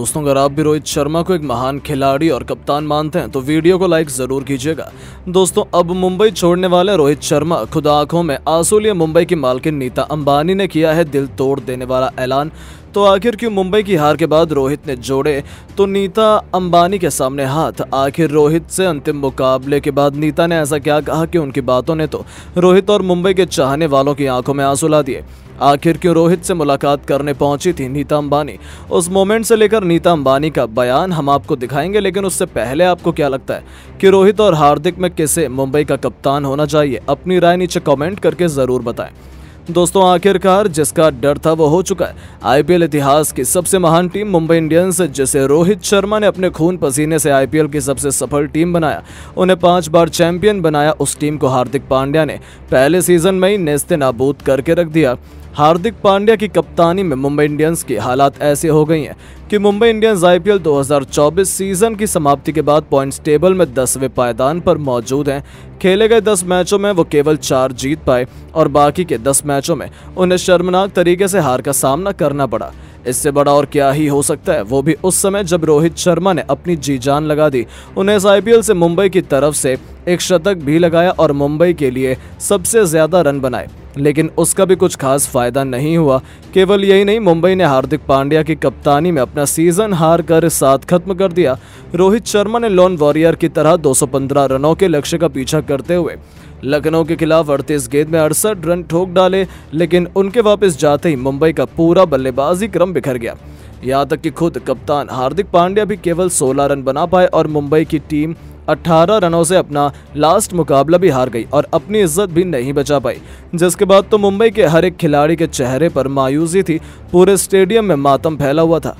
दोस्तों अगर आप भी रोहित शर्मा को एक महान खिलाड़ी और कप्तान मानते हैं तो वीडियो को लाइक जरूर कीजिएगा दोस्तों अब मुंबई छोड़ने वाले रोहित शर्मा खुद आंखों में आंसू लिए मुंबई की मालकिन नीता अंबानी ने किया है दिल तोड़ देने वाला ऐलान तो आखिर क्यों मुंबई की हार के बाद रोहित ने जोड़े तो नीता अंबानी के सामने हाथ आखिर रोहित से अंतिम मुकाबले के बाद नीता ने ऐसा क्या कहा कि उनकी बातों ने तो रोहित और मुंबई के चाहने वालों की आंखों में आंसू ला दिए आखिर क्यों रोहित से मुलाकात करने पहुंची थी नीता अंबानी उस मोमेंट से लेकर नीता अंबानी का बयान हम आपको दिखाएंगे लेकिन उससे पहले आपको क्या लगता है कि रोहित और हार्दिक में किसे मुंबई का कप्तान होना चाहिए अपनी राय नीचे कमेंट करके ज़रूर बताएं दोस्तों आखिरकार जिसका डर था वो हो चुका है आईपीएल इतिहास की सबसे महान टीम मुंबई इंडियंस जिसे रोहित शर्मा ने अपने खून पसीने से आईपीएल की सबसे सफल टीम बनाया उन्हें पांच बार चैंपियन बनाया उस टीम को हार्दिक पांड्या ने पहले सीजन में ही नेस्ते नाबूद करके रख दिया हार्दिक पांड्या की कप्तानी में मुंबई इंडियंस की हालात ऐसे हो गई हैं कि मुंबई इंडियंस आईपीएल 2024 सीजन की समाप्ति के बाद पॉइंट्स टेबल में दसवें पायदान पर मौजूद हैं खेले गए दस मैचों में वो केवल चार जीत पाए और बाकी के दस मैचों में उन्हें शर्मनाक तरीके से हार का सामना करना पड़ा इससे बड़ा और क्या ही हो सकता है वो भी उस समय जब रोहित शर्मा ने अपनी जी जान लगा दी उन्हें इस आई से मुंबई की तरफ से एक शतक भी लगाया और मुंबई के लिए सबसे ज्यादा रन बनाए लेकिन उसका भी कुछ खास फायदा नहीं हुआ केवल यही नहीं मुंबई ने हार्दिक पांड्या की कप्तानी में अपना सीजन हार कर साथ खत्म कर दिया रोहित शर्मा ने लॉन वॉरियर की तरह 215 रनों के लक्ष्य का पीछा करते हुए लखनऊ के खिलाफ अड़तीस गेंद में अड़सठ रन ठोक डाले लेकिन उनके वापस जाते ही मुंबई का पूरा बल्लेबाजी क्रम बिखर गया यहाँ तक कि खुद कप्तान हार्दिक पांड्या भी केवल सोलह रन बना पाए और मुंबई की टीम 18 रनों से अपना लास्ट मुकाबला भी हार गई और अपनी इज्जत भी नहीं बचा पाई जिसके बाद तो मुंबई के हर एक खिलाड़ी के चेहरे पर मायूसी थी पूरे स्टेडियम में मातम फैला हुआ था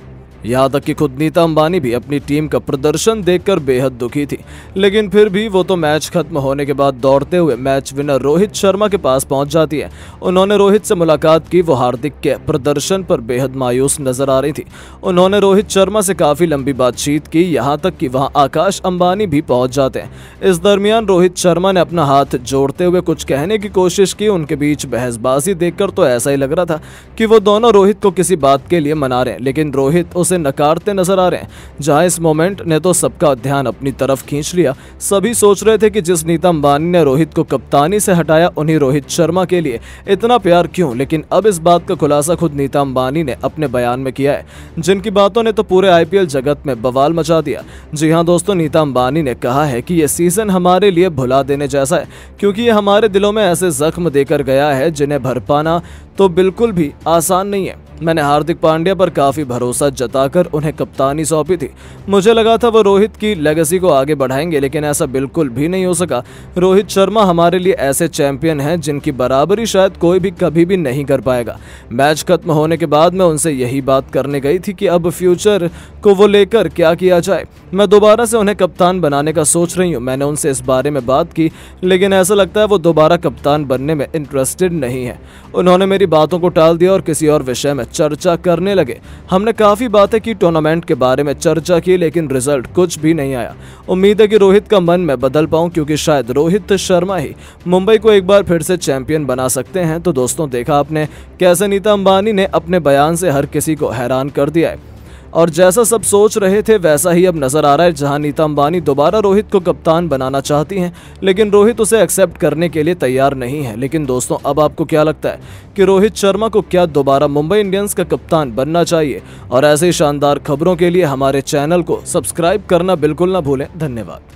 यहाँ तक कि खुद नीता अंबानी भी अपनी टीम का प्रदर्शन देखकर बेहद दुखी थी लेकिन फिर भी वो तो मैच खत्म होने के बाद दौड़ते हुए मैच विनर रोहित शर्मा के पास पहुंच जाती है उन्होंने रोहित से मुलाकात की वो हार्दिक के प्रदर्शन पर बेहद मायूस नजर आ रही थी उन्होंने रोहित शर्मा से काफ़ी लंबी बातचीत की यहाँ तक कि वहाँ आकाश अम्बानी भी पहुँच जाते हैं इस दरमियान रोहित शर्मा ने अपना हाथ जोड़ते हुए कुछ कहने की कोशिश की उनके बीच बहसबाजी देखकर तो ऐसा ही लग रहा था कि वो दोनों रोहित को किसी बात के लिए मना रहे हैं लेकिन रोहित उस से नकारते नजर आ रहे हैं जहां इस मोमेंट ने तो सबका ध्यान अपनी तरफ खींच लिया सभी सोच रहे थे कि जिस नीता अंबानी ने रोहित को कप्तानी से हटाया उन्हीं रोहित शर्मा के लिए इतना प्यार क्यों लेकिन अब इस बात का खुलासा खुद नीता अंबानी ने अपने बयान में किया है जिनकी बातों ने तो पूरे आई जगत में बवाल मचा दिया जी हाँ दोस्तों नीता अंबानी ने कहा है कि यह सीजन हमारे लिए भुला देने जैसा है क्योंकि ये हमारे दिलों में ऐसे जख्म देकर गया है जिन्हें भर पाना तो बिल्कुल भी आसान नहीं है मैंने हार्दिक पांड्या पर काफी भरोसा जता बताकर उन्हें कप्तानी सौंपी थी मुझे लगा था वो रोहित की लेगेसी को आगे बढ़ाएंगे लेकिन ऐसा बिल्कुल भी नहीं हो सका रोहित शर्मा हमारे लिए ऐसे चैंपियन हैं जिनकी बराबरी शायद कोई भी कभी भी नहीं कर पाएगा मैच खत्म होने के बाद मैं उनसे यही बात करने गई थी कि अब फ्यूचर को वो लेकर क्या किया जाए मैं दोबारा से उन्हें कप्तान बनाने का सोच रही हूँ मैंने उनसे इस बारे में बात की लेकिन ऐसा लगता है वो दोबारा कप्तान बनने में इंटरेस्टेड नहीं है उन्होंने मेरी बातों को टाल दिया और किसी और विषय में चर्चा करने लगे हमने काफ़ी बात बातें की टूर्नामेंट के बारे में चर्चा की लेकिन रिजल्ट कुछ भी नहीं आया उम्मीद है कि रोहित का मन मैं बदल पाऊं क्योंकि शायद रोहित शर्मा ही मुंबई को एक बार फिर से चैंपियन बना सकते हैं तो दोस्तों देखा आपने कैसे नीता अंबानी ने अपने बयान से हर किसी को हैरान कर दिया है और जैसा सब सोच रहे थे वैसा ही अब नजर आ रहा है जहां नीता अंबानी दोबारा रोहित को कप्तान बनाना चाहती हैं लेकिन रोहित उसे एक्सेप्ट करने के लिए तैयार नहीं है लेकिन दोस्तों अब आपको क्या लगता है कि रोहित शर्मा को क्या दोबारा मुंबई इंडियंस का कप्तान बनना चाहिए और ऐसे शानदार खबरों के लिए हमारे चैनल को सब्सक्राइब करना बिल्कुल ना भूलें धन्यवाद